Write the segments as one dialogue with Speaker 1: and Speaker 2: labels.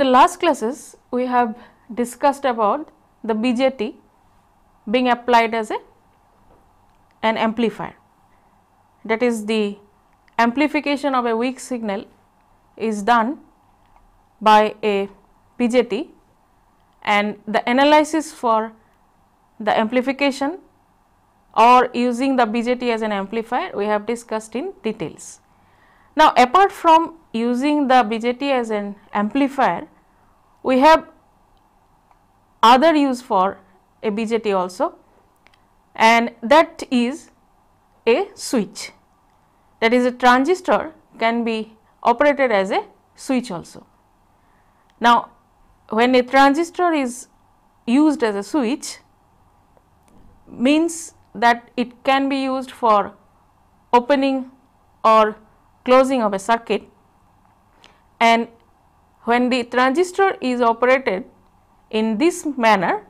Speaker 1: the last classes we have discussed about the BJT being applied as a an amplifier that is the amplification of a weak signal is done by a BJT and the analysis for the amplification or using the BJT as an amplifier we have discussed in details. Now apart from using the BJT as an amplifier, we have other use for a BJT also and that is a switch that is a transistor can be operated as a switch also. Now, when a transistor is used as a switch means that it can be used for opening or closing of a circuit and when the transistor is operated in this manner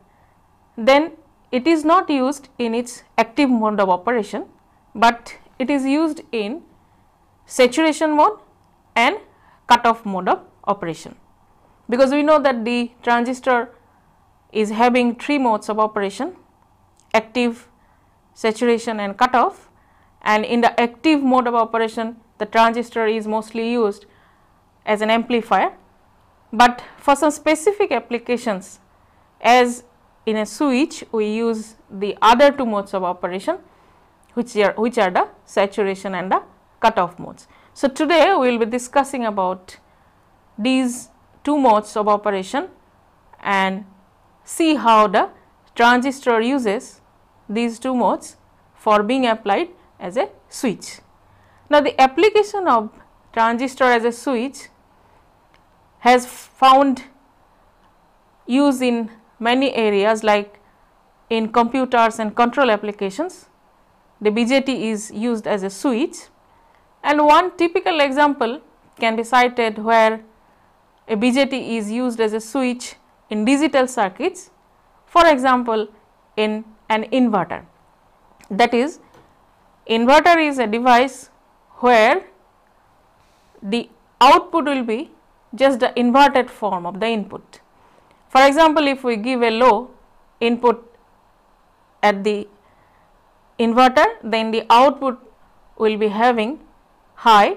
Speaker 1: then it is not used in its active mode of operation, but it is used in saturation mode and cutoff mode of operation. Because we know that the transistor is having three modes of operation active, saturation and cutoff and in the active mode of operation the transistor is mostly used as an amplifier, but for some specific applications as in a switch we use the other two modes of operation which are, which are the saturation and the cutoff modes. So, today we will be discussing about these two modes of operation and see how the transistor uses these two modes for being applied as a switch. Now, the application of transistor as a switch has found use in many areas like in computers and control applications. The BJT is used as a switch and one typical example can be cited where a BJT is used as a switch in digital circuits for example in an inverter. That is inverter is a device where the output will be just the inverted form of the input. For example, if we give a low input at the inverter, then the output will be having high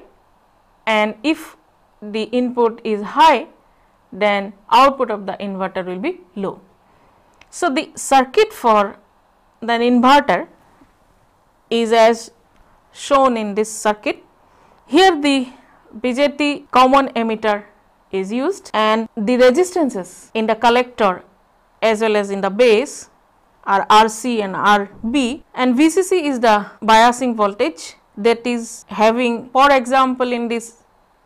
Speaker 1: and if the input is high, then output of the inverter will be low. So, the circuit for the inverter is as shown in this circuit. Here the BJT common emitter is used and the resistances in the collector as well as in the base are RC and RB and VCC is the biasing voltage that is having for example in this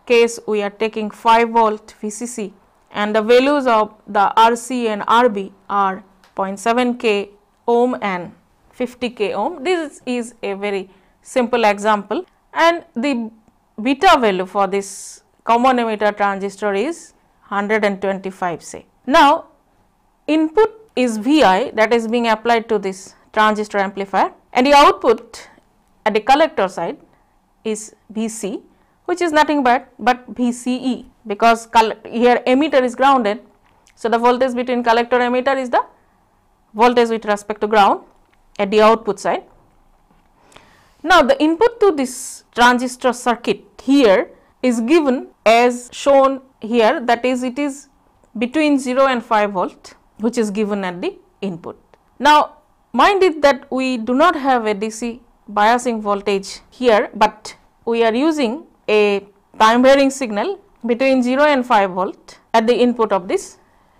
Speaker 1: case we are taking 5 volt VCC and the values of the RC and RB are 0.7 k ohm and 50 k ohm. This is a very simple example and the beta value for this common emitter transistor is 125 say. Now, input is Vi that is being applied to this transistor amplifier and the output at the collector side is Vc which is nothing but, but Vce because here emitter is grounded. So, the voltage between collector emitter is the voltage with respect to ground at the output side. Now, the input to this transistor circuit here is given as shown here that is it is between 0 and 5 volt which is given at the input. Now mind it that we do not have a DC biasing voltage here, but we are using a time varying signal between 0 and 5 volt at the input of this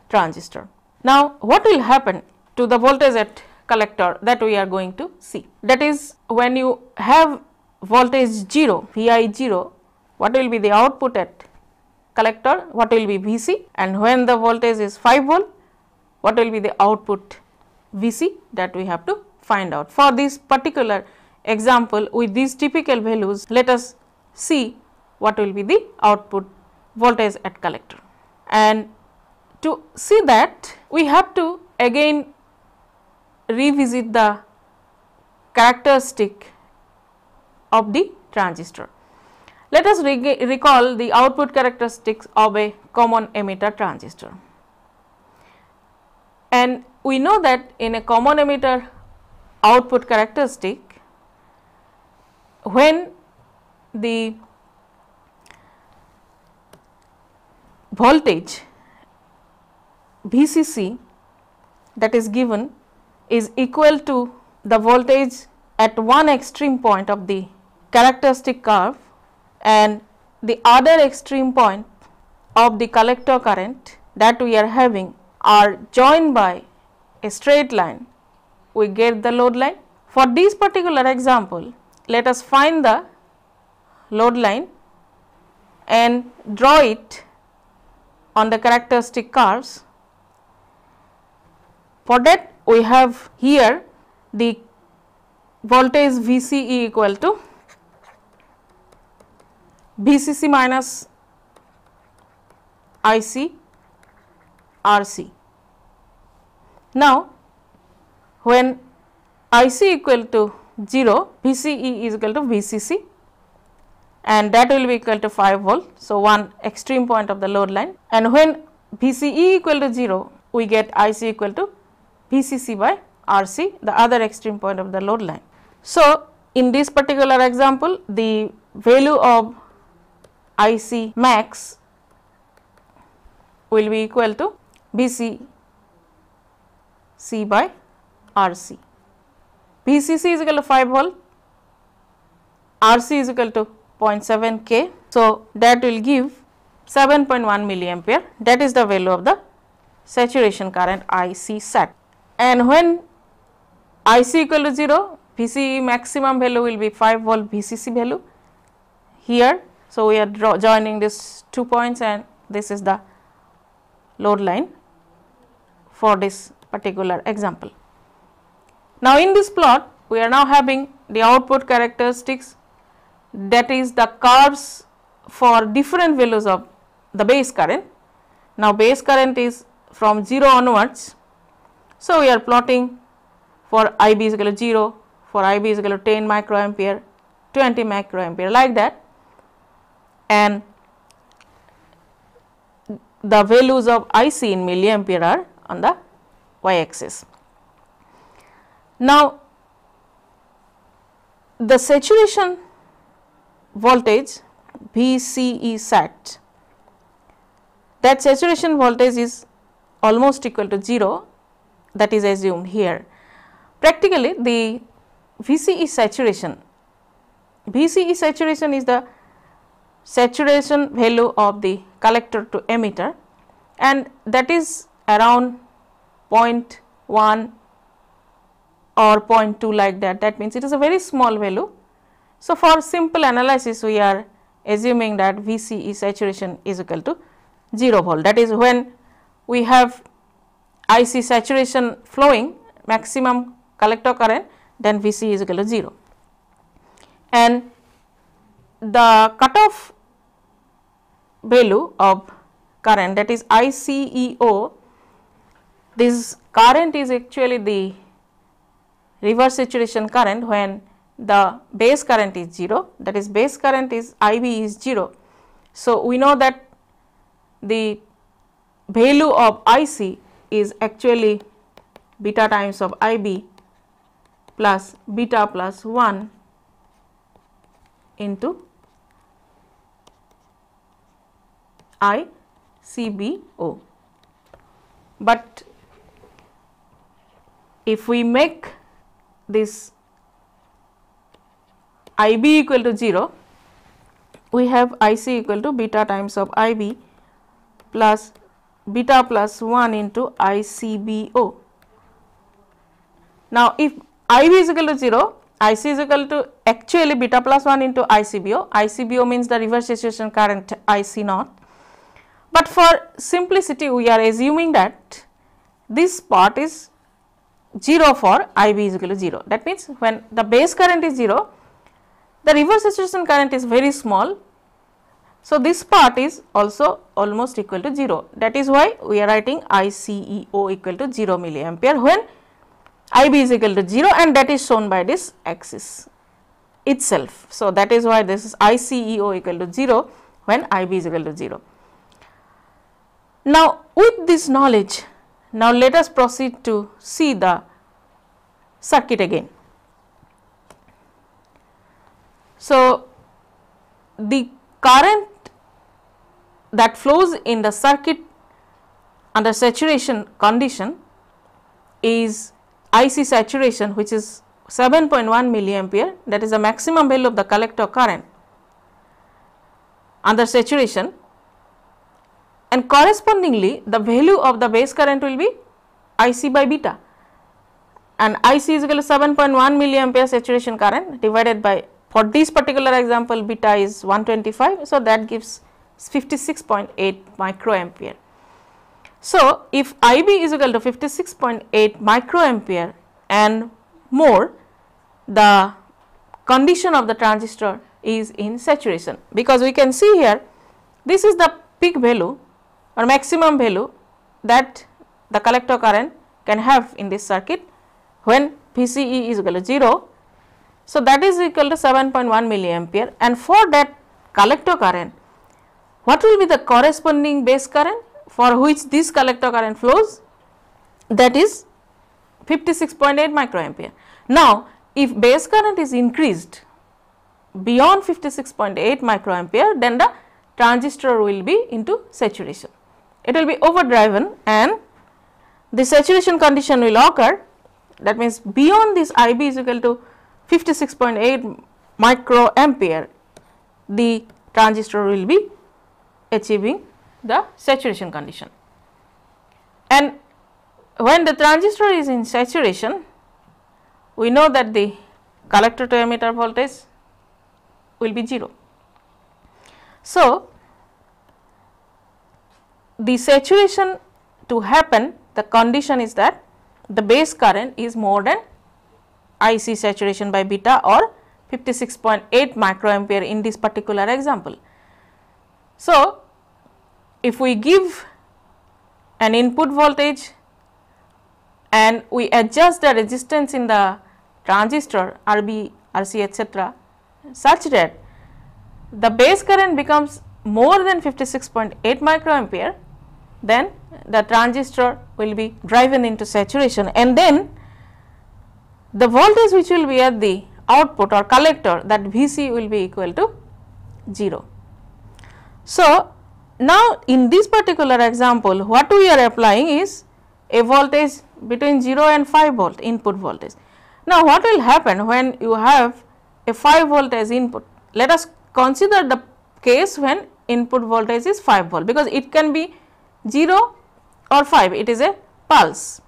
Speaker 1: transistor. Now what will happen to the voltage at collector that we are going to see. That is when you have voltage 0 Vi 0 what will be the output at collector what will be Vc and when the voltage is 5 volt what will be the output Vc that we have to find out. For this particular example with these typical values let us see what will be the output voltage at collector. And to see that we have to again revisit the characteristic of the transistor. Let us re recall the output characteristics of a common emitter transistor. And we know that in a common emitter output characteristic, when the voltage VCC that is given is equal to the voltage at one extreme point of the characteristic curve and the other extreme point of the collector current that we are having are joined by a straight line, we get the load line. For this particular example, let us find the load line and draw it on the characteristic curves. For that we have here the voltage VCE equal to BCC minus IC RC. Now, when IC equal to 0, BCE is equal to BCC and that will be equal to 5 volt. So, one extreme point of the load line and when BCE equal to 0, we get IC equal to BCC by RC, the other extreme point of the load line. So, in this particular example, the value of IC max will be equal to BC C by RC. BCC is equal to 5 volt, RC is equal to 0.7 K. So, that will give 7.1 milliampere that is the value of the saturation current IC set. And when IC equal to 0, VC maximum value will be 5 volt VCC value. Here So, we are joining these two points and this is the load line for this particular example. Now, in this plot we are now having the output characteristics that is the curves for different values of the base current. Now, base current is from 0 onwards. So, we are plotting for IB is equal to 0, for IB is equal to 10 microampere, 20 microampere like that and the values of IC in milliampere are on the y axis. Now, the saturation voltage VCE sat that saturation voltage is almost equal to 0 that is assumed here. Practically the VCE saturation, VCE saturation is the saturation value of the collector to emitter and that is around 0.1 or 0.2 like that that means it is a very small value. So, for simple analysis we are assuming that VCE saturation is equal to 0 volt that is when we have IC saturation flowing maximum collector current then VC is equal to 0 and the cutoff value of current that is ICEO, this current is actually the reverse saturation current when the base current is 0 that is base current is IB is 0. So, we know that the value of IC is actually beta times of IB plus beta plus 1 into ICBO. But if we make this IB equal to 0, we have IC equal to beta times of IB plus beta plus 1 into ICBO. Now, if IB is equal to 0, IC is equal to actually beta plus 1 into ICBO. ICBO means the reverse saturation current IC naught. But for simplicity we are assuming that this part is 0 for IB is equal to 0. That means, when the base current is 0, the reverse saturation current is very small. So, this part is also almost equal to 0. That is why we are writing ICEO equal to 0 milliampere when IB is equal to 0 and that is shown by this axis itself. So, that is why this is ICEO equal to 0 when IB is equal to 0. Now, with this knowledge, now let us proceed to see the circuit again. So, the current that flows in the circuit under saturation condition is IC saturation which is 7.1 milliampere that is the maximum value of the collector current under saturation and correspondingly the value of the base current will be IC by beta and IC is equal to 7.1 milliampere saturation current divided by for this particular example beta is 125. So, that gives 56.8 microampere. So, if IB is equal to 56.8 microampere and more the condition of the transistor is in saturation because we can see here this is the peak value or maximum value that the collector current can have in this circuit when VCE is equal to 0. So, that is equal to 7.1 milliampere and for that collector current, what will be the corresponding base current for which this collector current flows? That is 56.8 microampere. Now, if base current is increased beyond 56.8 microampere, then the transistor will be into saturation it will be overdriven and the saturation condition will occur that means beyond this IB is equal to 56.8 micro ampere the transistor will be achieving the saturation condition. And when the transistor is in saturation we know that the collector to emitter voltage will be 0. So, the saturation to happen the condition is that the base current is more than IC saturation by beta or 56.8 microampere in this particular example. So, if we give an input voltage and we adjust the resistance in the transistor RB, RC etc. such that the base current becomes more than 56.8 microampere then the transistor will be driven into saturation and then the voltage which will be at the output or collector that Vc will be equal to 0. So, now in this particular example what we are applying is a voltage between 0 and 5 volt input voltage. Now, what will happen when you have a 5 volt as input? Let us consider the case when input voltage is 5 volt because it can be 0 or 5 it is a pulse.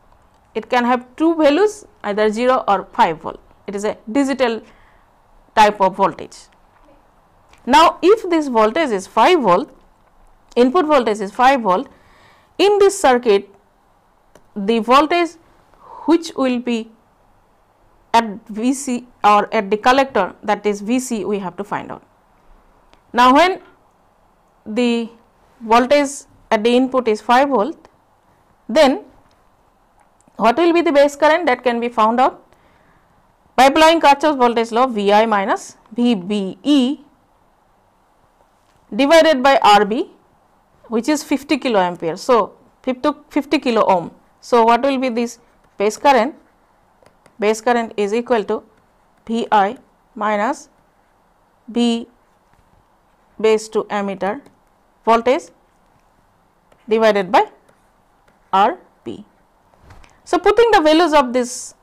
Speaker 1: It can have two values either 0 or 5 volt. It is a digital type of voltage. Now, if this voltage is 5 volt, input voltage is 5 volt, in this circuit the voltage which will be at VC or at the collector that is VC we have to find out. Now, when the voltage at the input is 5 volt, then what will be the base current that can be found out by applying Kirchhoff's voltage law Vi minus VBE divided by RB which is 50 kilo ampere. So, 50 kilo ohm. So, what will be this base current? Base current is equal to Vi minus B base to ammeter voltage divided by Rp. So, putting the values of this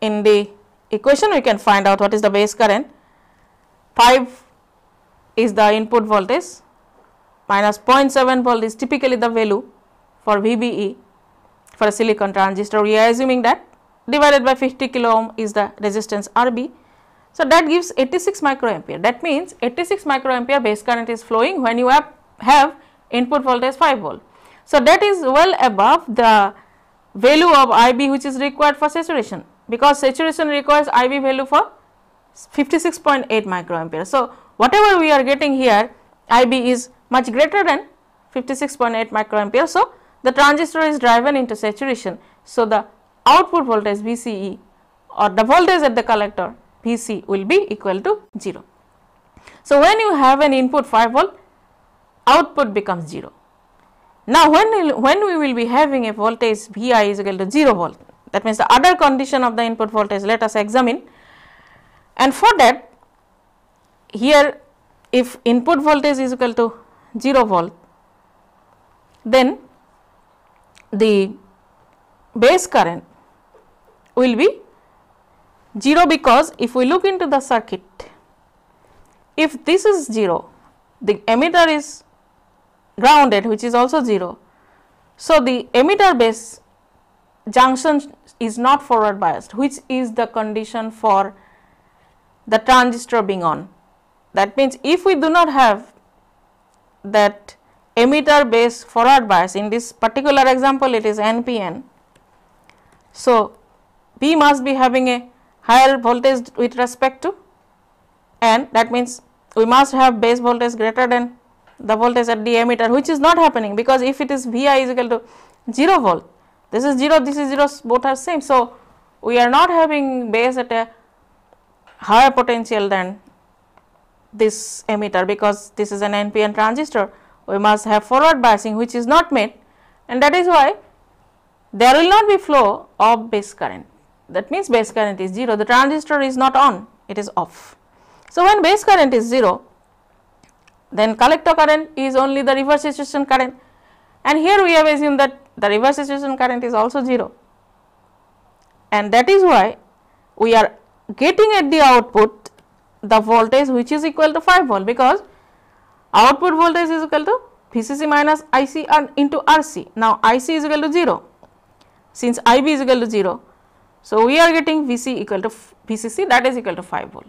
Speaker 1: in the equation we can find out what is the base current 5 is the input voltage minus 0.7 volt is typically the value for VBE for a silicon transistor we are assuming that divided by 50 kilo ohm is the resistance RB. So, that gives 86 microampere that means 86 microampere base current is flowing when you have, have input voltage 5 volt so, that is well above the value of IB which is required for saturation because saturation requires IB value for 56.8 microampere. So, whatever we are getting here IB is much greater than 56.8 microampere. So, the transistor is driven into saturation. So, the output voltage VCE or the voltage at the collector VC will be equal to 0. So, when you have an input 5 volt output becomes 0. Now, when, when we will be having a voltage V i is equal to 0 volt that means the other condition of the input voltage let us examine and for that here if input voltage is equal to 0 volt then the base current will be 0 because if we look into the circuit if this is 0 the emitter is grounded which is also 0. So, the emitter base junction is not forward biased which is the condition for the transistor being on. That means, if we do not have that emitter base forward bias in this particular example it is NPN. So, P must be having a higher voltage with respect to N that means, we must have base voltage greater than the voltage at the emitter which is not happening because if it is Vi is equal to 0 volt, this is 0, this is 0 both are same. So, we are not having base at a higher potential than this emitter because this is an NPN transistor we must have forward biasing which is not made and that is why there will not be flow of base current that means base current is 0 the transistor is not on it is off. So, when base current is 0 then collector current is only the reverse saturation current and here we have assumed that the reverse saturation current is also 0 and that is why we are getting at the output the voltage which is equal to 5 volt because output voltage is equal to VCC minus IC into RC. Now, IC is equal to 0 since IB is equal to 0. So, we are getting VC equal to VCC that is equal to 5 volt.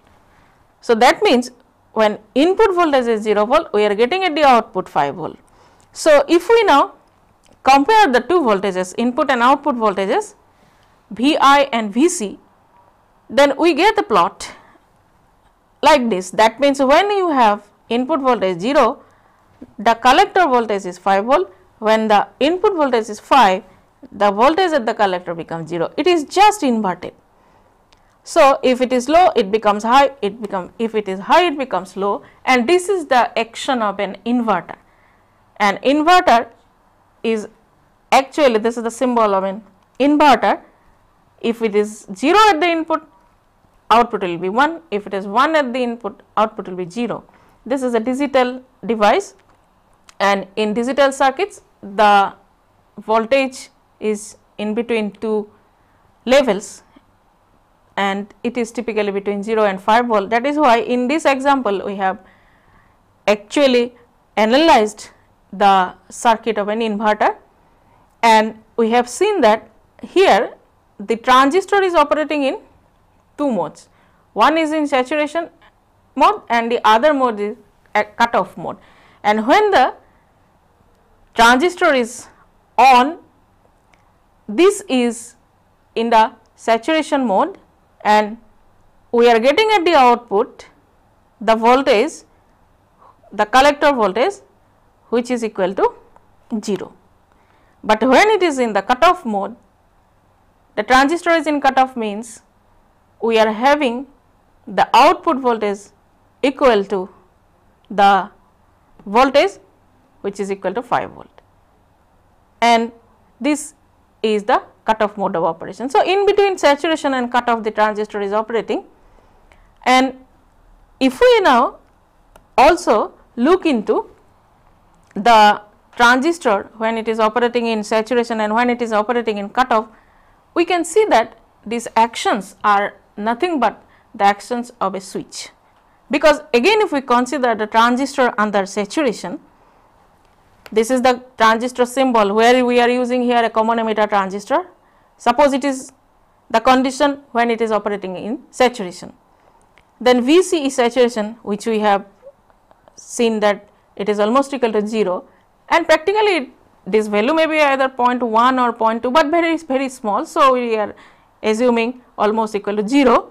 Speaker 1: So, that means when input voltage is 0 volt, we are getting at the output 5 volt. So, if we now compare the two voltages input and output voltages Vi and Vc, then we get the plot like this. That means, when you have input voltage 0, the collector voltage is 5 volt, when the input voltage is 5, the voltage at the collector becomes 0. It is just inverted. So, if it is low it becomes high it become if it is high it becomes low and this is the action of an inverter. An inverter is actually this is the symbol of an inverter if it is 0 at the input output will be 1 if it is 1 at the input output will be 0. This is a digital device and in digital circuits the voltage is in between two levels and it is typically between 0 and 5 volt. That is why in this example we have actually analyzed the circuit of an inverter and we have seen that here the transistor is operating in two modes. One is in saturation mode and the other mode is cutoff mode. And when the transistor is on, this is in the saturation mode and we are getting at the output the voltage the collector voltage which is equal to 0. But when it is in the cutoff mode the transistor is in cutoff means we are having the output voltage equal to the voltage which is equal to 5 volt and this is the cutoff mode of operation. So, in between saturation and cutoff the transistor is operating and if we now also look into the transistor when it is operating in saturation and when it is operating in cutoff, we can see that these actions are nothing but the actions of a switch. Because again if we consider the transistor under saturation, this is the transistor symbol where we are using here a common emitter transistor Suppose it is the condition when it is operating in saturation. Then Vc is saturation which we have seen that it is almost equal to 0 and practically this value may be either 0.1 or 0.2 but very very small. So, we are assuming almost equal to 0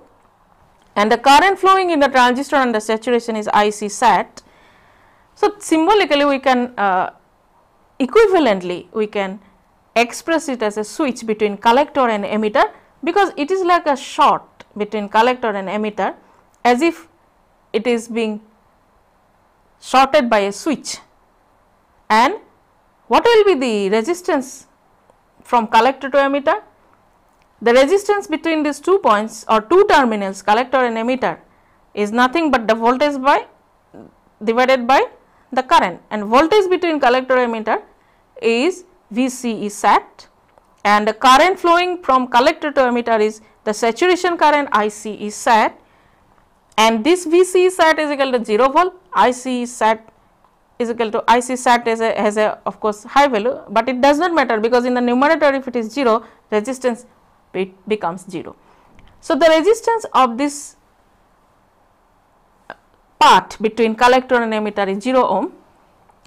Speaker 1: and the current flowing in the transistor under saturation is IC sat. So, symbolically we can uh, equivalently we can express it as a switch between collector and emitter because it is like a short between collector and emitter as if it is being shorted by a switch and what will be the resistance from collector to emitter? The resistance between these two points or two terminals collector and emitter is nothing but the voltage by divided by the current and voltage between collector and emitter is Vc is set and the current flowing from collector to emitter is the saturation current Ic is set and this Vc set sat is equal to 0 volt, Ic set sat is equal to Ic sat as a, has a of course high value, but it does not matter because in the numerator if it is 0 resistance it becomes 0. So, the resistance of this part between collector and emitter is 0 ohm.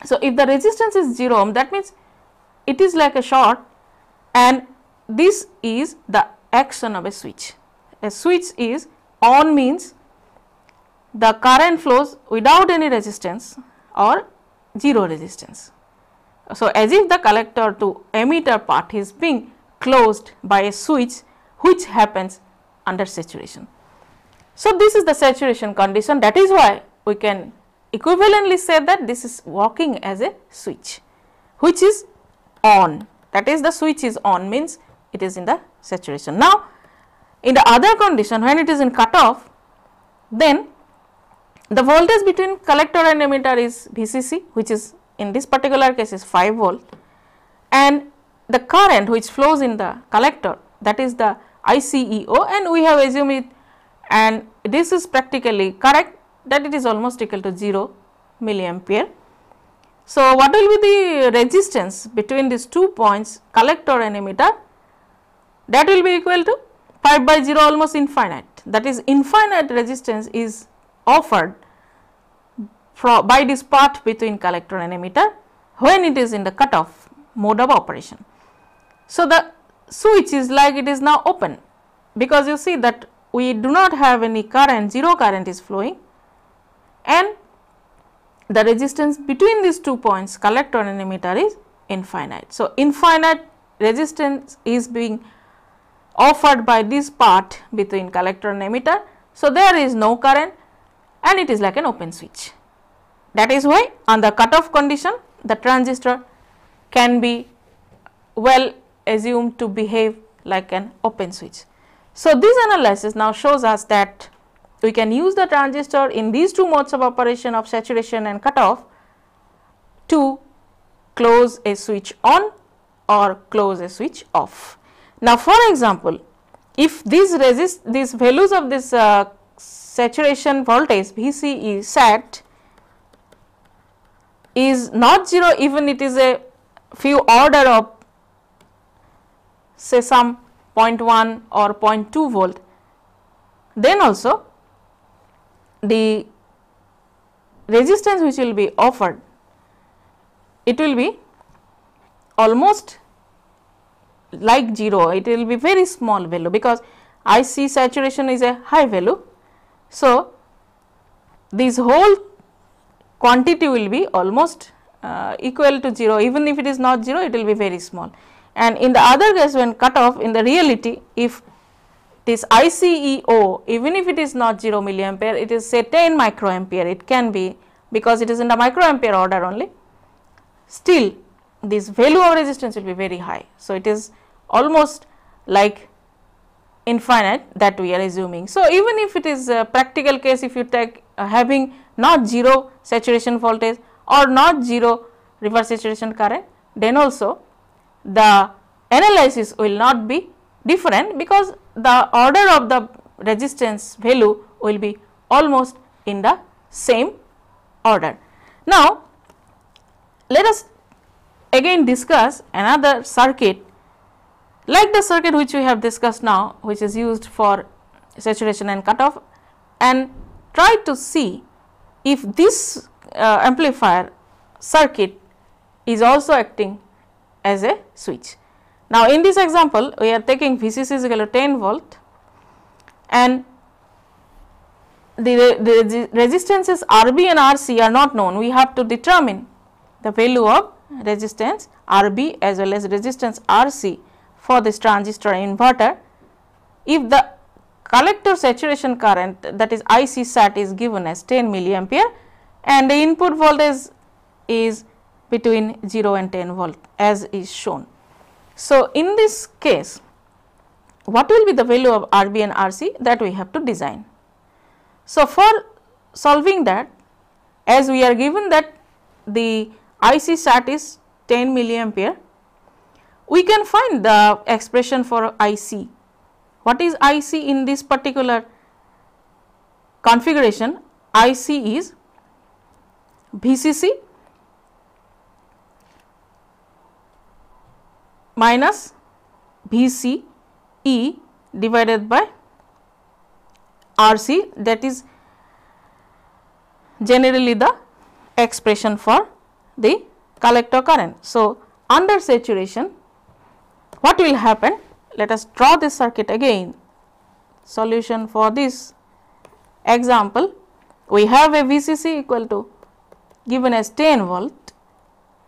Speaker 1: So, if the resistance is 0 ohm that means it is like a short and this is the action of a switch. A switch is on means the current flows without any resistance or 0 resistance. So, as if the collector to emitter part is being closed by a switch which happens under saturation. So, this is the saturation condition that is why we can equivalently say that this is working as a switch which is on that is the switch is on means it is in the saturation. Now, in the other condition when it is in cutoff then the voltage between collector and emitter is VCC which is in this particular case is 5 volt and the current which flows in the collector that is the ICEO and we have assumed it and this is practically correct that it is almost equal to 0 milliampere so, what will be the resistance between these two points collector and emitter that will be equal to pi by 0 almost infinite that is infinite resistance is offered by this path between collector and emitter when it is in the cutoff mode of operation. So, the switch is like it is now open because you see that we do not have any current 0 current is flowing and the resistance between these two points collector and emitter is infinite. So, infinite resistance is being offered by this part between collector and emitter. So, there is no current and it is like an open switch. That is why on the cutoff condition the transistor can be well assumed to behave like an open switch. So, this analysis now shows us that we can use the transistor in these two modes of operation of saturation and cutoff to close a switch on or close a switch off. Now, for example, if these resist these values of this uh, saturation voltage VC is set is not 0 even it is a few order of say some 0.1 or 0.2 volt then also the resistance which will be offered, it will be almost like 0, it will be very small value because IC saturation is a high value. So, this whole quantity will be almost uh, equal to 0, even if it is not 0, it will be very small. And in the other case when cut off in the reality, if this ICEO even if it is not 0 milliampere it is say 10 microampere it can be because it is in the microampere order only still this value of resistance will be very high. So, it is almost like infinite that we are assuming. So, even if it is a practical case if you take uh, having not 0 saturation voltage or not 0 reverse saturation current then also the analysis will not be different because the order of the resistance value will be almost in the same order. Now, let us again discuss another circuit like the circuit which we have discussed now which is used for saturation and cutoff and try to see if this uh, amplifier circuit is also acting as a switch. Now, in this example, we are taking VCC is equal to 10 volt and the, the, the resistances RB and RC are not known. We have to determine the value of resistance RB as well as resistance RC for this transistor inverter. If the collector saturation current that is IC sat is given as 10 milliampere and the input voltage is between 0 and 10 volt as is shown. So, in this case what will be the value of RB and RC that we have to design. So, for solving that as we are given that the IC sat is 10 milliampere, we can find the expression for IC. What is IC in this particular configuration? IC is VCC minus BCE divided by RC that is generally the expression for the collector current. So, under saturation what will happen? Let us draw this circuit again. Solution for this example we have a VCC equal to given as 10 volt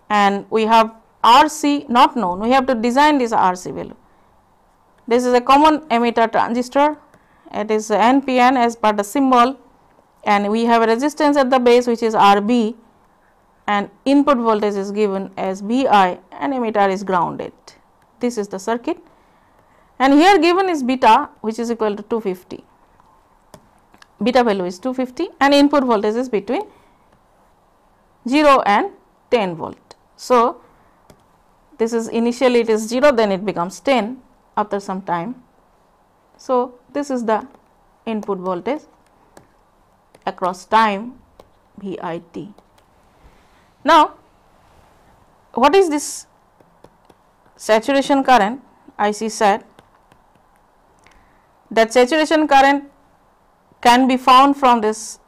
Speaker 1: and we have RC not known, we have to design this RC value. This is a common emitter transistor, it is NPN as per the symbol and we have a resistance at the base which is RB and input voltage is given as Bi and emitter is grounded. This is the circuit and here given is beta which is equal to 250, beta value is 250 and input voltage is between 0 and 10 volt. So, this is initially it is 0 then it becomes 10 after some time. So, this is the input voltage across time V i t. Now, what is this saturation current I c said that saturation current can be found from this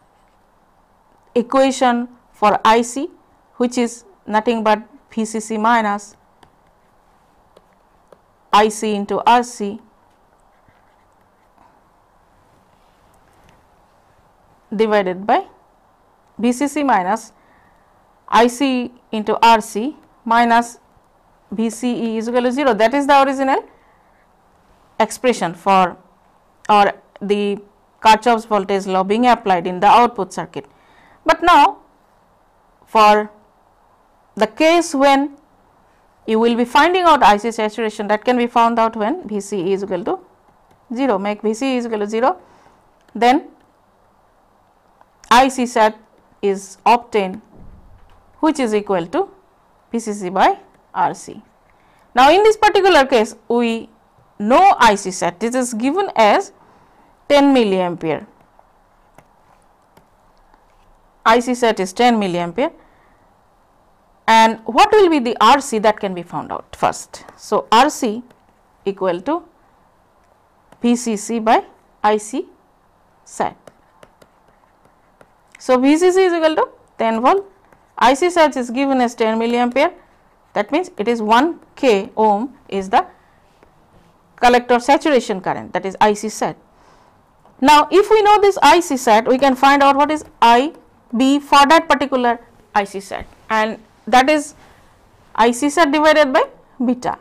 Speaker 1: equation for I c which is nothing but V c c minus IC into RC. divided by BCC minus IC into RC minus BCE is equal to 0 that is the original expression for or the Kirchhoff's voltage law being applied in the output circuit. But now for the case when you will be finding out IC saturation that can be found out when VC is equal to 0, make VC is equal to 0, then IC sat is obtained which is equal to PCC by RC. Now, in this particular case we know IC sat this is given as 10 milliampere IC set is 10 milliampere and what will be the RC that can be found out first. So, RC equal to PCC by IC sat. So, VCC is equal to 10 volt, IC sat is given as 10 milliampere that means it is 1 k ohm is the collector saturation current that is IC sat. Now, if we know this IC sat we can find out what is IB for that particular IC sat and that is ICSR divided by beta.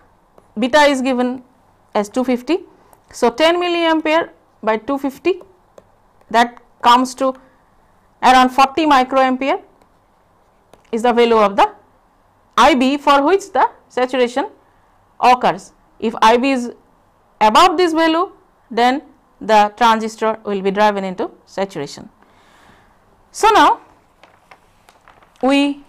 Speaker 1: Beta is given as 250. So, 10 milliampere by 250 that comes to around 40 microampere is the value of the IB for which the saturation occurs. If IB is above this value then the transistor will be driven into saturation. So, now we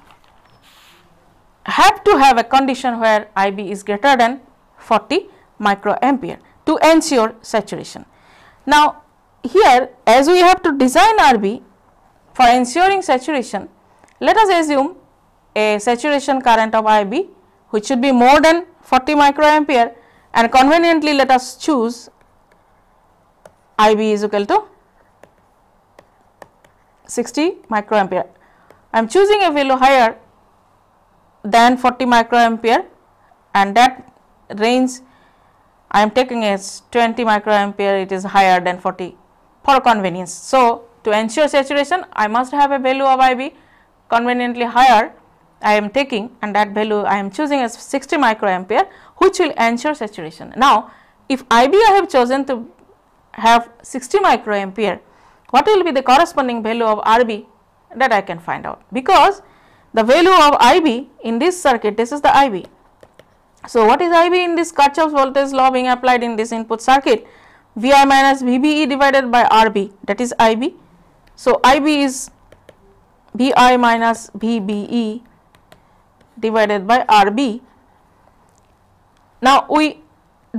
Speaker 1: have to have a condition where IB is greater than 40 microampere to ensure saturation. Now, here as we have to design RB for ensuring saturation, let us assume a saturation current of IB which should be more than 40 microampere and conveniently let us choose IB is equal to 60 microampere. I am choosing a value higher than 40 microampere and that range I am taking as 20 microampere it is higher than 40 for convenience. So, to ensure saturation I must have a value of IB conveniently higher I am taking and that value I am choosing as 60 microampere which will ensure saturation. Now, if IB I have chosen to have 60 microampere, what will be the corresponding value of RB that I can find out because the value of IB in this circuit, this is the IB. So, what is IB in this Kirchhoff's voltage law being applied in this input circuit? Vi minus VBE divided by RB that is IB. So, IB is Vi minus VBE divided by RB. Now, we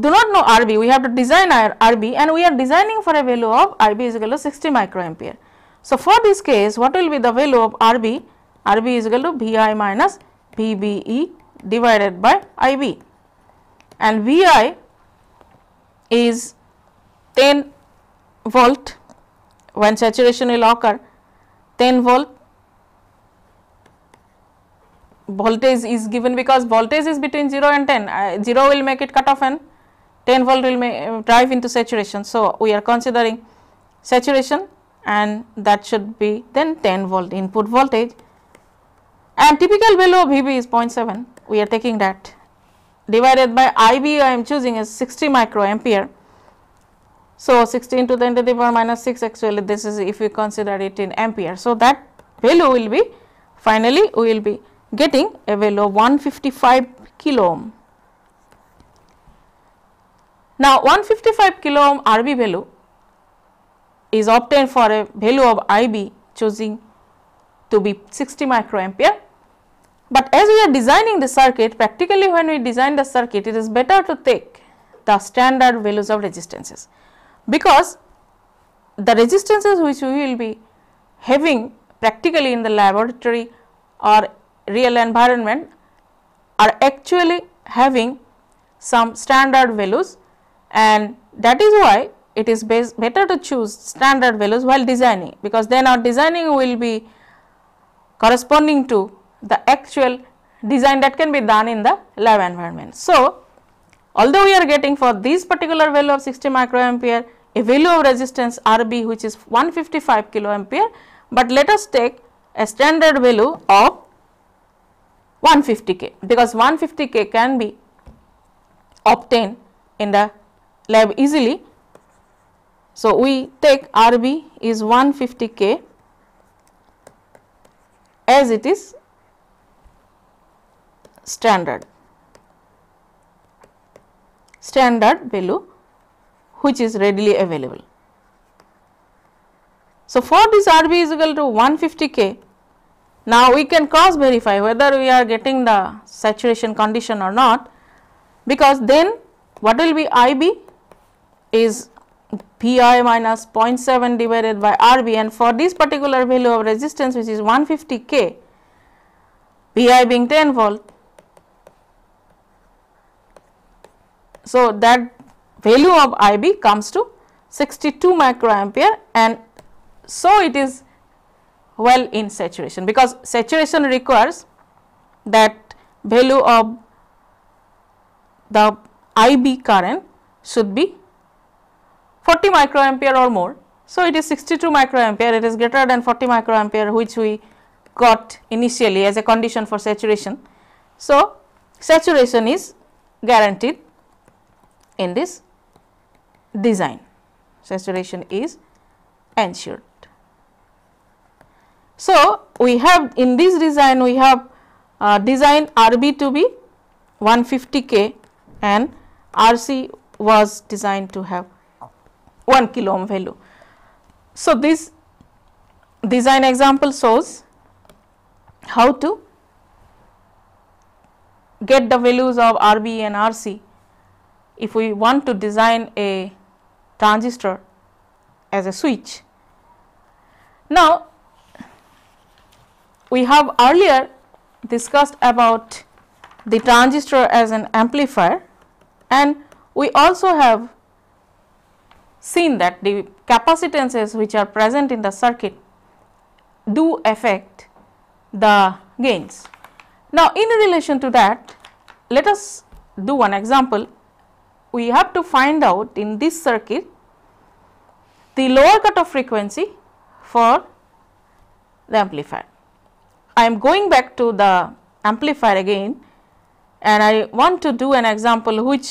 Speaker 1: do not know RB, we have to design our RB and we are designing for a value of IB is equal to 60 microampere. So, for this case what will be the value of RB? RB is equal to VI minus VBE divided by IB and VI is 10 volt when saturation will occur 10 volt voltage is given because voltage is between 0 and 10 uh, 0 will make it cut off and 10 volt will uh, drive into saturation. So, we are considering saturation and that should be then 10 volt input voltage and typical value of VB is 0.7 we are taking that divided by IB I am choosing is 60 microampere. So, 60 into to the power minus 6 actually this is if we consider it in ampere. So, that value will be finally we will be getting a value of 155 kilo ohm. Now, 155 kilo ohm RB value is obtained for a value of IB choosing to be 60 microampere but as we are designing the circuit, practically when we design the circuit, it is better to take the standard values of resistances because the resistances which we will be having practically in the laboratory or real environment are actually having some standard values and that is why it is better to choose standard values while designing because then our designing will be corresponding to the actual design that can be done in the lab environment. So, although we are getting for this particular value of 60 microampere a value of resistance RB which is 155 kiloampere, but let us take a standard value of 150 K because 150 K can be obtained in the lab easily. So, we take RB is 150 K as it is standard standard value which is readily available. So, for this R b is equal to 150 K, now we can cross verify whether we are getting the saturation condition or not because then what will be I b is P i minus 0.7 divided by R b and for this particular value of resistance which is 150 K, P i being 10 volt, So, that value of IB comes to 62 microampere and so it is well in saturation because saturation requires that value of the IB current should be 40 microampere or more. So, it is 62 microampere it is greater than 40 microampere which we got initially as a condition for saturation. So, saturation is guaranteed in this design. Saturation is ensured. So, we have in this design we have uh, design RB to be 150 K and RC was designed to have 1 kilo ohm value. So, this design example shows how to get the values of RB and RC if we want to design a transistor as a switch. Now, we have earlier discussed about the transistor as an amplifier and we also have seen that the capacitances which are present in the circuit do affect the gains. Now, in relation to that, let us do one example we have to find out in this circuit the lower cutoff frequency for the amplifier. I am going back to the amplifier again and I want to do an example which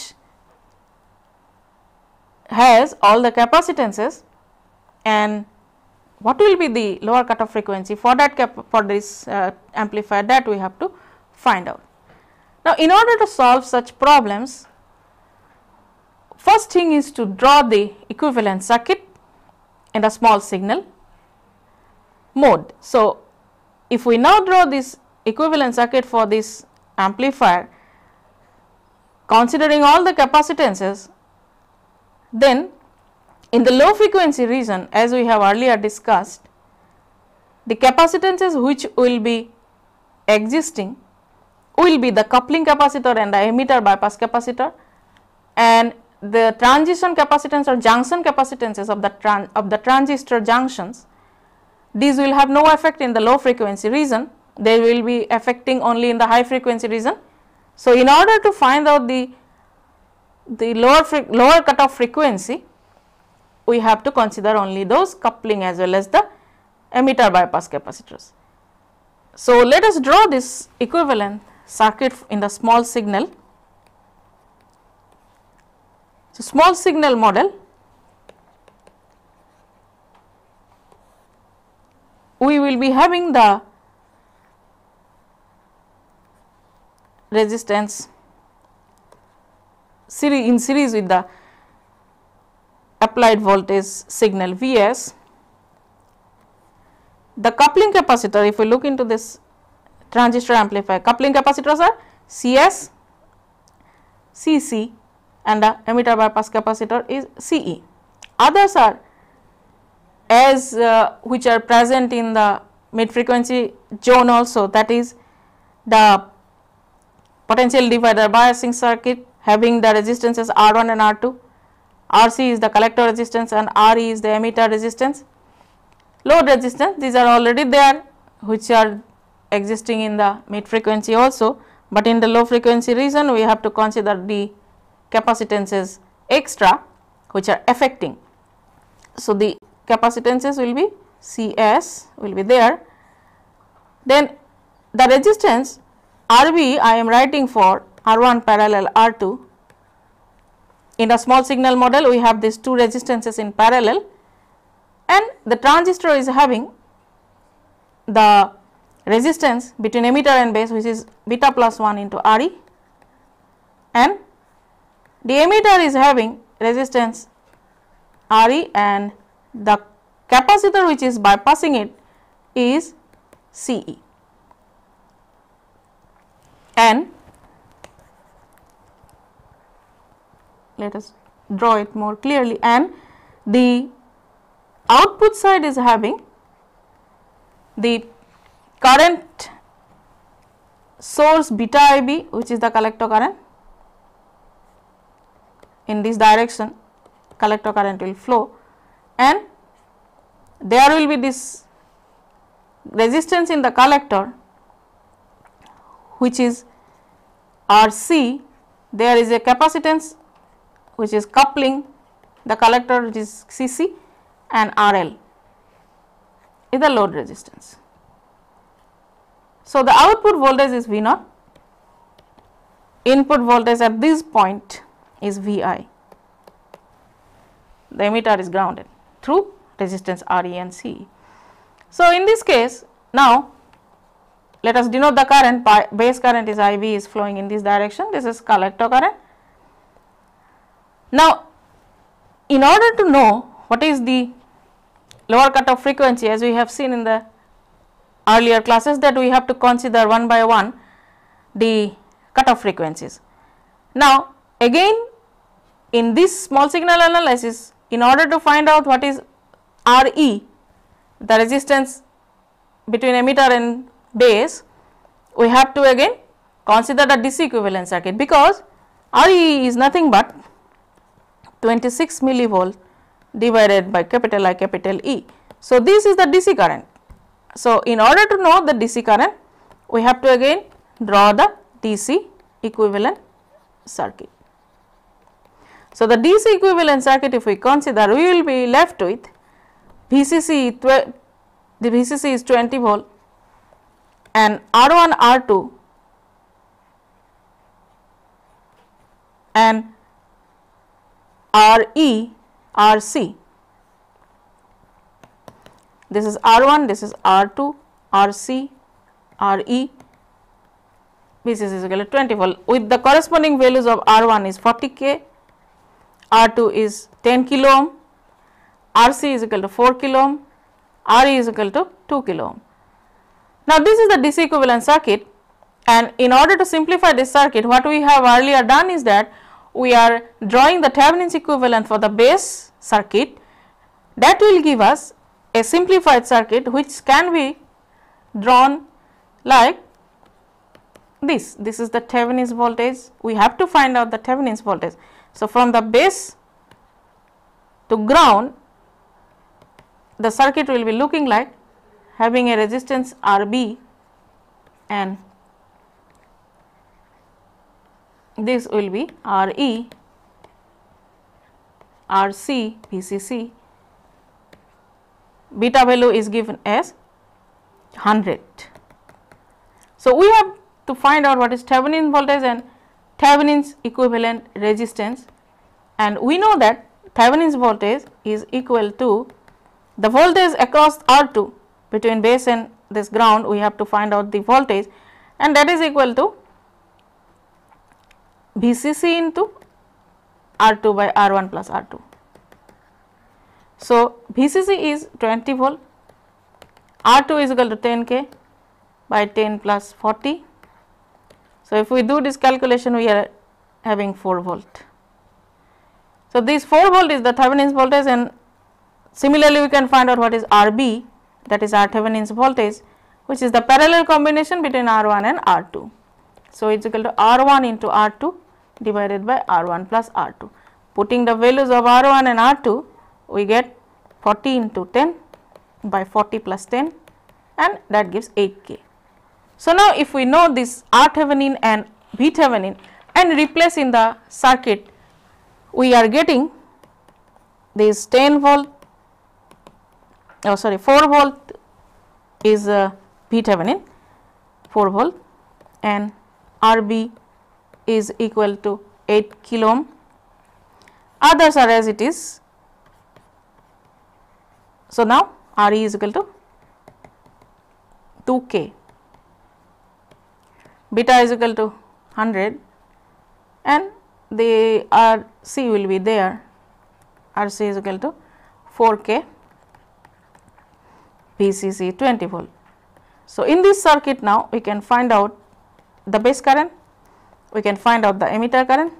Speaker 1: has all the capacitances and what will be the lower cutoff frequency for that for this uh, amplifier that we have to find out. Now, in order to solve such problems First thing is to draw the equivalent circuit in a small signal mode. So, if we now draw this equivalent circuit for this amplifier, considering all the capacitances, then in the low frequency region as we have earlier discussed, the capacitances which will be existing will be the coupling capacitor and the emitter bypass capacitor and the transition capacitance or junction capacitances of the, of the transistor junctions, these will have no effect in the low frequency region, they will be affecting only in the high frequency region. So, in order to find out the, the lower, lower cutoff frequency, we have to consider only those coupling as well as the emitter bypass capacitors. So, let us draw this equivalent circuit in the small signal so, small signal model we will be having the resistance series in series with the applied voltage signal V s. The coupling capacitor if we look into this transistor amplifier coupling capacitors are C s, C c and the emitter bypass capacitor is CE. Others are as uh, which are present in the mid frequency zone also that is the potential divider biasing circuit having the resistances R1 and R2, RC is the collector resistance and RE is the emitter resistance. Load resistance these are already there which are existing in the mid frequency also, but in the low frequency region we have to consider the capacitances extra which are affecting. So, the capacitances will be C s will be there. Then the resistance R b I am writing for R 1 parallel R 2. In a small signal model we have these two resistances in parallel and the transistor is having the resistance between emitter and base which is beta plus 1 into R e and diameter is having resistance Re and the capacitor which is bypassing it is Ce. And let us draw it more clearly and the output side is having the current source beta IB which is the collector current in this direction collector current will flow and there will be this resistance in the collector which is RC there is a capacitance which is coupling the collector which is CC and RL is the load resistance. So, the output voltage is V naught, input voltage at this point is Vi. The emitter is grounded through resistance Re and C. So, in this case now let us denote the current base current is IB is flowing in this direction this is collector current. Now, in order to know what is the lower cutoff frequency as we have seen in the earlier classes that we have to consider one by one the cutoff frequencies. Now, again in this small signal analysis, in order to find out what is Re, the resistance between emitter and base, we have to again consider the DC equivalent circuit because Re is nothing but 26 millivolt divided by capital I capital E. So, this is the DC current. So, in order to know the DC current, we have to again draw the DC equivalent circuit. So, the DC equivalent circuit if we consider we will be left with VCC the VCC is 20 volt and R1 R2 and RE RC. This is R1, this is R2, RC, RE, VCC is equal to 20 volt with the corresponding values of R1 is 40 K, R2 is 10 kilo ohm, RC is equal to 4 kilo ohm, RE is equal to 2 kilo ohm. Now, this is the DC equivalent circuit and in order to simplify this circuit what we have earlier done is that we are drawing the Thevenin's equivalent for the base circuit that will give us a simplified circuit which can be drawn like this. This is the Thevenin's voltage. We have to find out the Thevenin's voltage. So, from the base to ground the circuit will be looking like having a resistance RB and this will be RE, RC, VCC, beta value is given as 100. So, we have to find out what is Thevenin voltage and Thevenin's equivalent resistance and we know that Thevenin's voltage is equal to the voltage across R2 between base and this ground we have to find out the voltage and that is equal to VCC into R2 by R1 plus R2. So, VCC is 20 volt, R2 is equal to 10 K by 10 plus 40 so, if we do this calculation we are having 4 volt. So, this 4 volt is the Thevenin's voltage and similarly we can find out what is RB that is R Thevenin's voltage which is the parallel combination between R1 and R2. So, it is equal to R1 into R2 divided by R1 plus R2. Putting the values of R1 and R2 we get 40 into 10 by 40 plus 10 and that gives 8 K. So, now if we know this R Thevenin and V Thevenin and replace in the circuit, we are getting this 10 volt, oh sorry 4 volt is uh, V Thevenin 4 volt and RB is equal to 8 kilo ohm. Others are as it is. So, now RE is equal to 2 k beta is equal to 100 and the R C will be there R C is equal to 4 K 20 volt. So, in this circuit now we can find out the base current, we can find out the emitter current.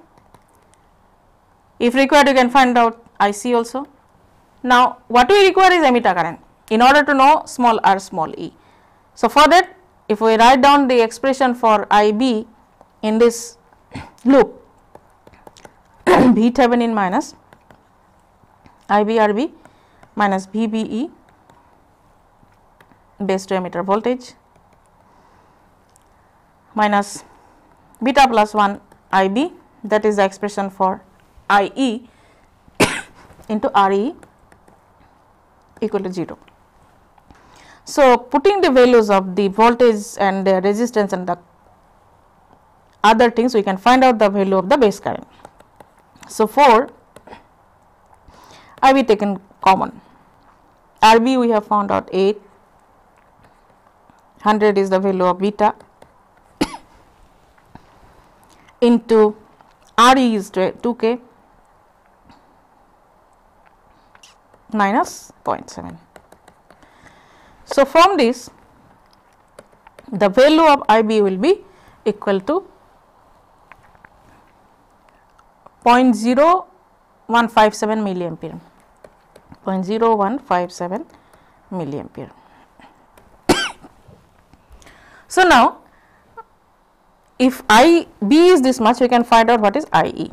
Speaker 1: If required you can find out IC also. Now, what we require is emitter current in order to know small r small e. So, for that if we write down the expression for IB in this loop B Thevenin minus IBRB minus VBE base to emitter voltage minus beta plus 1 IB that is the expression for IE into RE equal to 0. So, putting the values of the voltage and the resistance and the other things we can find out the value of the base current. So, for I be taken common RB we have found out 8 100 is the value of beta into RE is 2k minus 0.7. So, from this the value of I b will be equal to 0.0157 milliampere 0.0157 milliampere. so, now if I b is this much we can find out what is I e it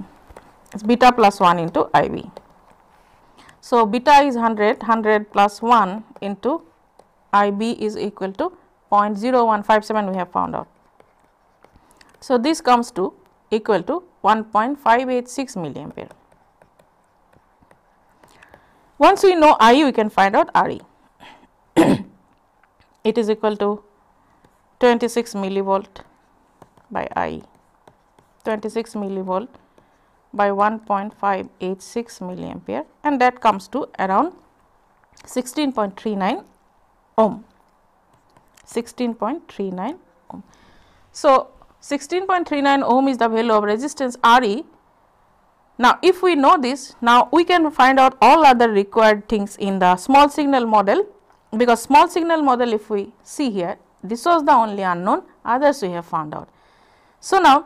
Speaker 1: is beta plus 1 into I b. So, beta is 100 100 plus 1 into IB is equal to 0.0157 we have found out. So, this comes to equal to one point five eight six milliampere. Once we know I, we can find out RE. it is equal to 26 millivolt by I, 26 millivolt by 1.586 milliampere and that comes to around 16.39 ohm 16.39 ohm. So, 16.39 ohm is the value of resistance Re. Now, if we know this, now we can find out all other required things in the small signal model because small signal model if we see here, this was the only unknown, others we have found out. So, now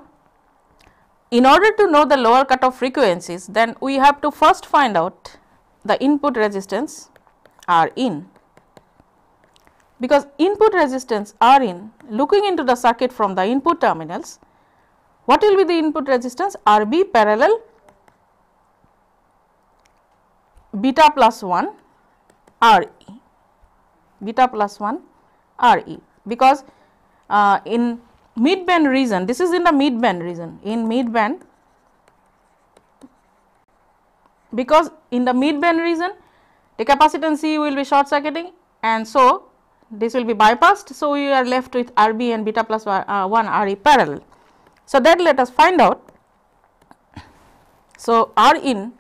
Speaker 1: in order to know the lower cutoff frequencies, then we have to first find out the input resistance R in because input resistance R in looking into the circuit from the input terminals, what will be the input resistance R b parallel beta plus 1 R e, beta plus 1 R e because uh, in midband region, this is in the midband region, in midband, because in the midband region the capacitance C will be short circuiting and so this will be bypassed. So, we are left with R b and beta plus uh, 1 R e parallel. So, that let us find out. So, R in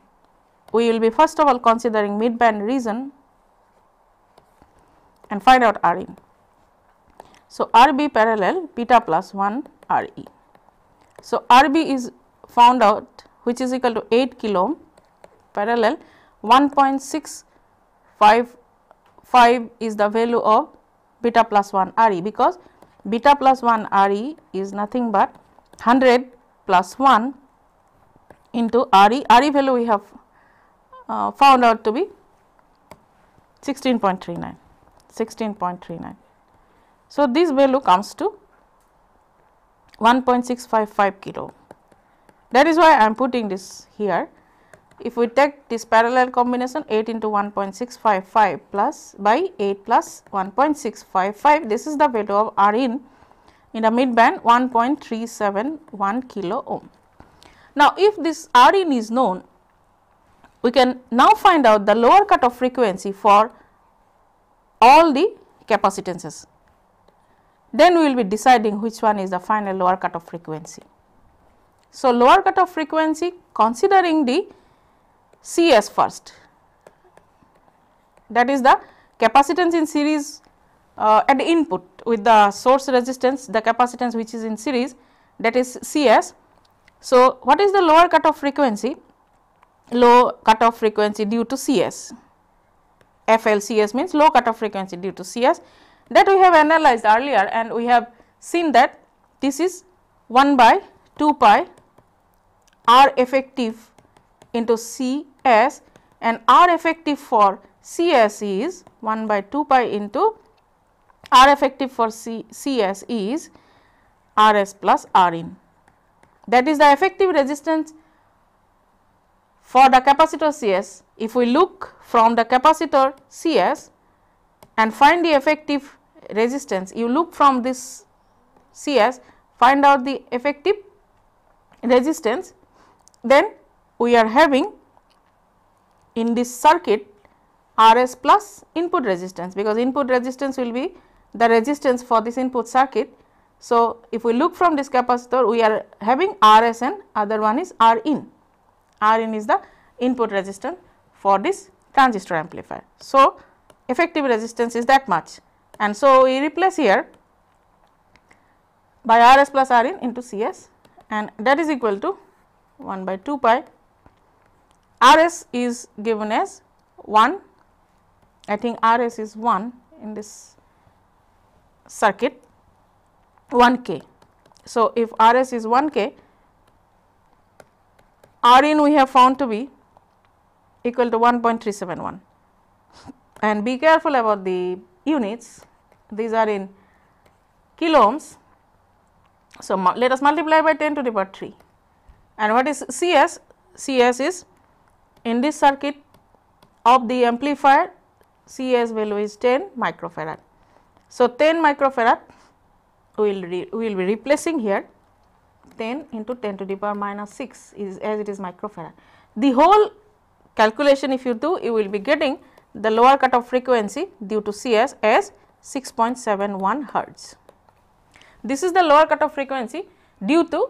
Speaker 1: we will be first of all considering midband reason region and find out R in. So, R b parallel beta plus 1 R e. So, R b is found out which is equal to 8 kilo parallel 1.655 is the value of beta plus 1 Re because beta plus 1 Re is nothing but 100 plus 1 into Re, Re value we have uh, found out to be 16.39, 16.39. So, this value comes to 1.655 kilo. That is why I am putting this here if we take this parallel combination 8 into 1.655 plus by 8 plus 1.655, this is the value of Rin in the midband 1.371 kilo ohm. Now, if this Rin is known, we can now find out the lower cutoff frequency for all the capacitances. Then we will be deciding which one is the final lower cutoff frequency. So, lower cutoff frequency considering the CS first that is the capacitance in series uh, at input with the source resistance the capacitance which is in series that is CS. So, what is the lower cutoff frequency? Low cutoff frequency due to CS FLCS means low cutoff frequency due to CS that we have analyzed earlier and we have seen that this is 1 by 2 pi R effective into C S and R effective for CS is 1 by 2 pi into R effective for C, CS is RS plus Rin. That is the effective resistance for the capacitor CS. If we look from the capacitor CS and find the effective resistance, you look from this CS, find out the effective resistance, then we are having in this circuit Rs plus input resistance because input resistance will be the resistance for this input circuit. So, if we look from this capacitor we are having Rs and other one is Rin. Rin is the input resistance for this transistor amplifier. So, effective resistance is that much and so we replace here by Rs plus Rin into Cs and that is equal to 1 by 2 pi R s is given as 1, I think R s is 1 in this circuit 1 k. So, if R s is 1 k, R in we have found to be equal to 1.371 and be careful about the units these are in kilo ohms. So, let us multiply by 10 to the power 3 and what is C s? C s is in this circuit of the amplifier CS value is 10 microfarad. So, 10 microfarad we will, re, we will be replacing here 10 into 10 to the power minus 6 is as it is microfarad. The whole calculation if you do you will be getting the lower cutoff frequency due to CS as 6.71 hertz. This is the lower cutoff frequency due to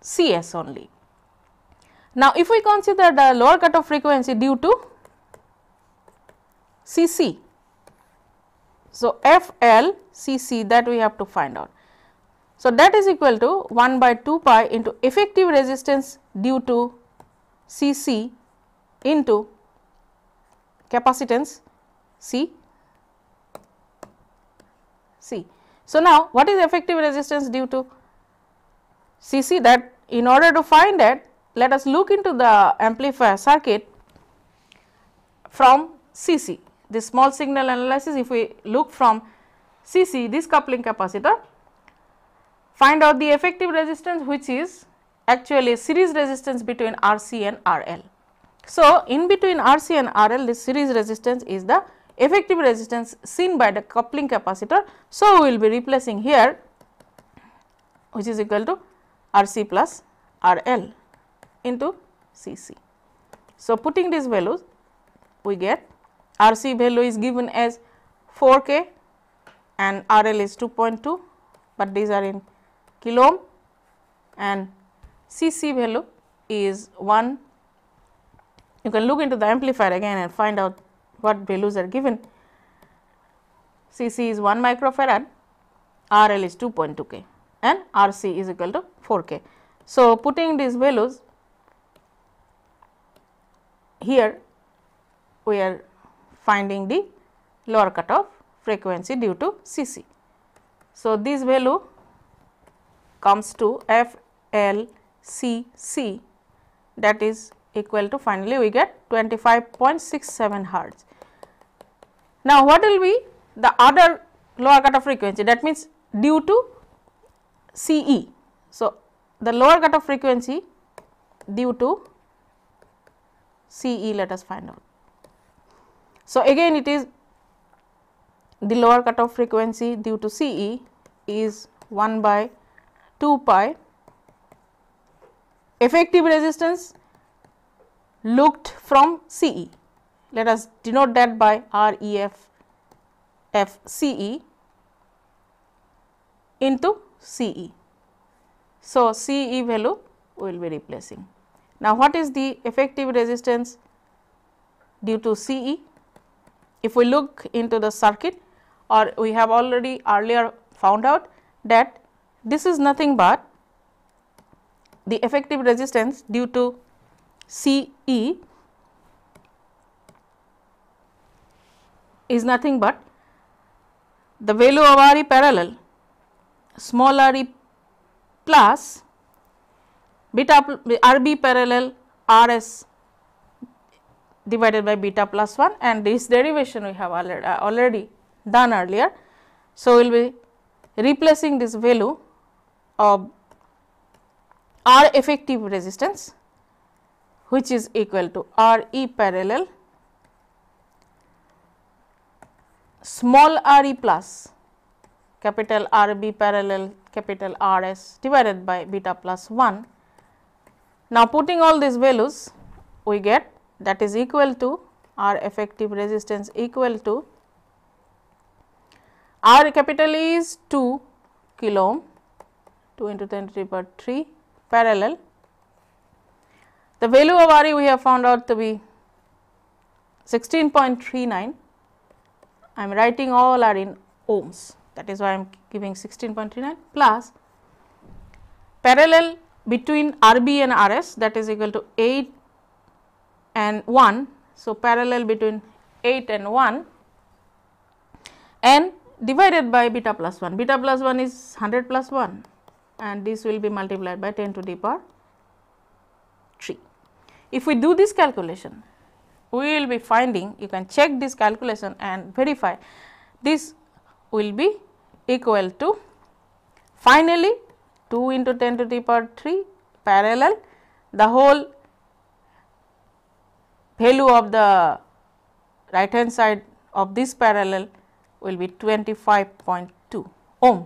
Speaker 1: CS only. Now, if we consider the lower cutoff frequency due to CC, so FL CC that we have to find out. So, that is equal to 1 by 2 pi into effective resistance due to CC into capacitance C C. So, now what is effective resistance due to CC that in order to find that let us look into the amplifier circuit from CC. This small signal analysis if we look from CC this coupling capacitor find out the effective resistance which is actually series resistance between RC and RL. So, in between RC and RL this series resistance is the effective resistance seen by the coupling capacitor. So, we will be replacing here which is equal to RC plus RL into Cc. So, putting these values we get Rc value is given as 4 K and RL is 2.2, but these are in kilo ohm and Cc value is 1. You can look into the amplifier again and find out what values are given. Cc is 1 microfarad, RL is 2.2 K and Rc is equal to 4 K. So, putting these values here we are finding the lower cutoff frequency due to CC. So, this value comes to F L C C that is equal to finally we get 25.67 hertz. Now, what will be the other lower cutoff frequency that means due to C E. So, the lower cutoff frequency due to C E let us find out. So, again it is the lower cutoff frequency due to C E is 1 by 2 pi. Effective resistance looked from C E. Let us denote that by R E F F C E into C E. So, C E value we will be replacing. Now, what is the effective resistance due to CE? If we look into the circuit or we have already earlier found out that this is nothing but the effective resistance due to CE is nothing but the value of R e parallel small r e plus beta RB parallel RS divided by beta plus 1 and this derivation we have already, uh, already done earlier. So, we will be replacing this value of R effective resistance which is equal to R E parallel small r e plus capital R B parallel capital R S divided by beta plus 1 now, putting all these values we get that is equal to R effective resistance equal to R capital is 2 kilo ohm 2 into 10 to the power 3 parallel. The value of Re we have found out to be 16.39. I am writing all are in ohms that is why I am giving 16.39 plus parallel between RB and RS that is equal to 8 and 1. So, parallel between 8 and 1 and divided by beta plus 1. Beta plus 1 is 100 plus 1 and this will be multiplied by 10 to the power 3. If we do this calculation, we will be finding you can check this calculation and verify this will be equal to finally 2 into 10 to the power 3 parallel the whole value of the right hand side of this parallel will be 25.2 ohm.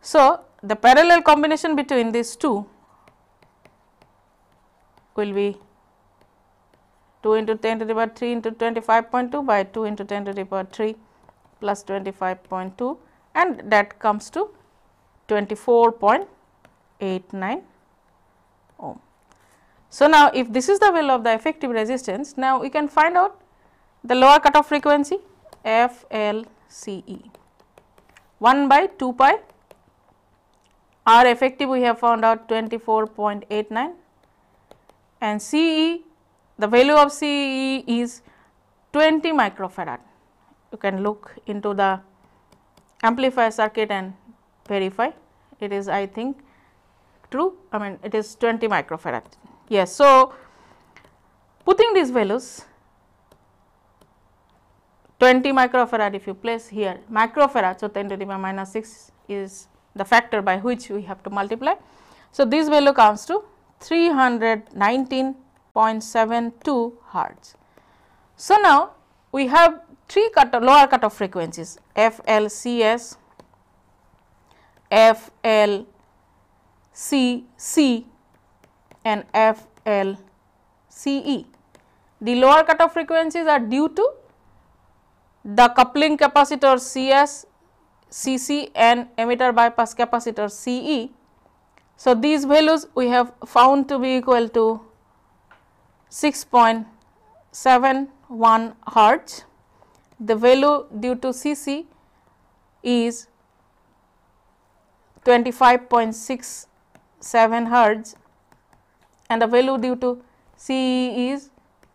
Speaker 1: So, the parallel combination between these two will be 2 into 10 to the power 3 into 25.2 by 2 into 10 to the power 3 plus 25.2 and that comes to 24.89 ohm. So, now if this is the value of the effective resistance, now we can find out the lower cutoff frequency FLCE 1 by 2 pi R effective we have found out 24.89 and CE the value of CE is 20 microfarad. You can look into the amplifier circuit and verify it is I think true I mean it is 20 microfarad yes. So, putting these values 20 microfarad if you place here microfarad. So, 10 to the power minus 6 is the factor by which we have to multiply. So, this value comes to 319.72 hertz. So, now we have three cut lower cutoff frequencies F, L, C, S F L C C and F L C E. The lower cutoff frequencies are due to the coupling capacitor C S C C and emitter bypass capacitor CE. So, these values we have found to be equal to 6.71 hertz. The value due to C C is 25.67 hertz and the value due to CE is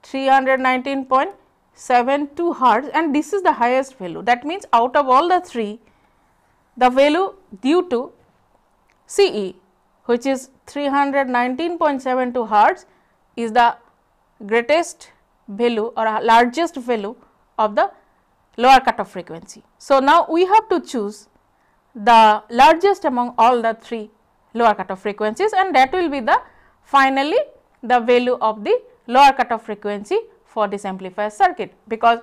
Speaker 1: 319.72 hertz and this is the highest value. That means, out of all the three, the value due to CE which is 319.72 hertz is the greatest value or largest value of the lower cutoff frequency. So, now we have to choose the largest among all the three lower cutoff frequencies and that will be the finally the value of the lower cutoff frequency for this amplifier circuit because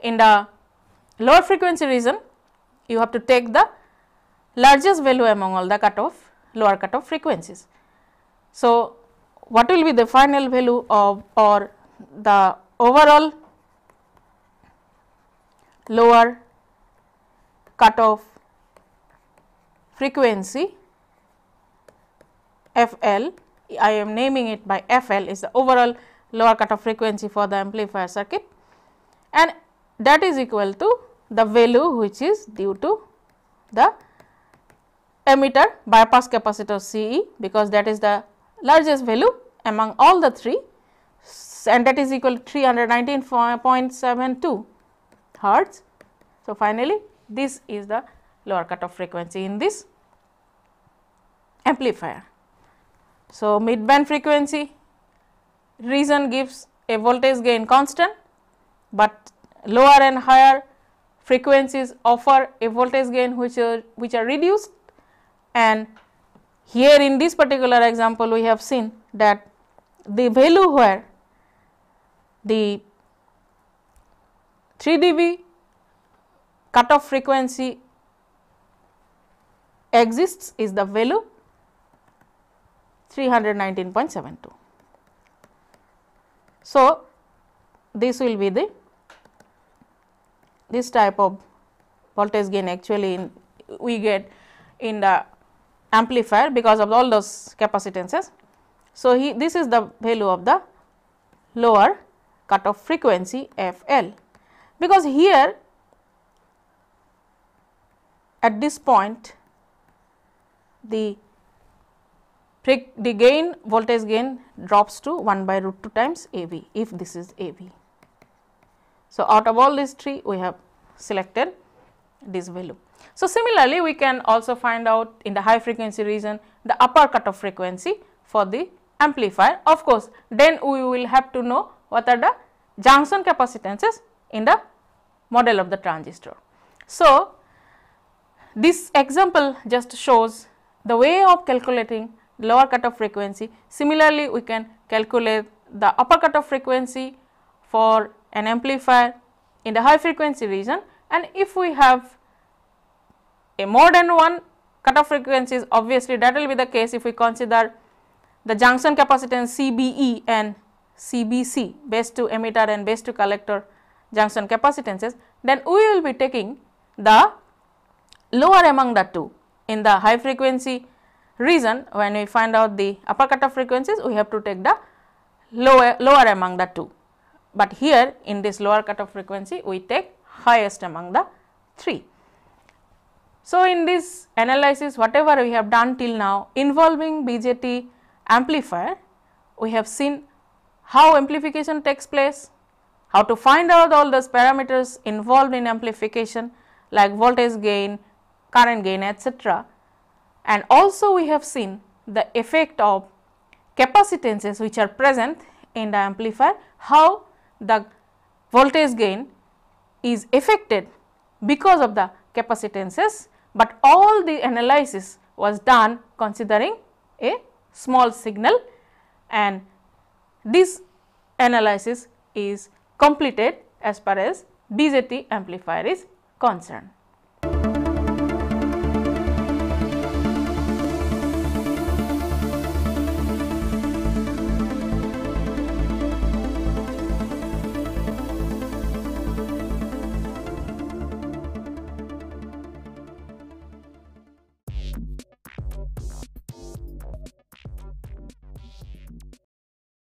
Speaker 1: in the lower frequency region you have to take the largest value among all the cutoff lower cutoff frequencies. So, what will be the final value of or the overall lower cutoff frequency FL, I am naming it by FL is the overall lower cutoff frequency for the amplifier circuit and that is equal to the value which is due to the emitter bypass capacitor CE because that is the largest value among all the three and that is equal to 319.72 hertz. So, finally, this is the lower cutoff frequency in this amplifier. So, mid-band frequency reason gives a voltage gain constant, but lower and higher frequencies offer a voltage gain which are, which are reduced and here in this particular example we have seen that the value where the 3 dB cutoff frequency exists is the value 319.72. So, this will be the this type of voltage gain actually in, we get in the amplifier because of all those capacitances. So, he, this is the value of the lower cutoff frequency f l because here at this point the the gain voltage gain drops to 1 by root 2 times A V if this is A V. So, out of all these three we have selected this value. So, similarly we can also find out in the high frequency region the upper cutoff frequency for the amplifier. Of course, then we will have to know what are the junction capacitances in the model of the transistor. So, this example just shows the way of calculating lower cutoff frequency. Similarly, we can calculate the upper cutoff frequency for an amplifier in the high frequency region and if we have a more than one cutoff frequencies obviously that will be the case if we consider the junction capacitance CBE and CBC base to emitter and base to collector junction capacitances then we will be taking the lower among the two in the high frequency region when we find out the upper cutoff frequencies we have to take the lower, lower among the two. But here in this lower cutoff frequency we take highest among the three. So, in this analysis whatever we have done till now involving BJT amplifier we have seen how amplification takes place, how to find out all those parameters involved in amplification like voltage gain, current gain etc. And also we have seen the effect of capacitances which are present in the amplifier, how the voltage gain is affected because of the capacitances, but all the analysis was done considering a small signal and this analysis is completed as far as BJT amplifier is concerned.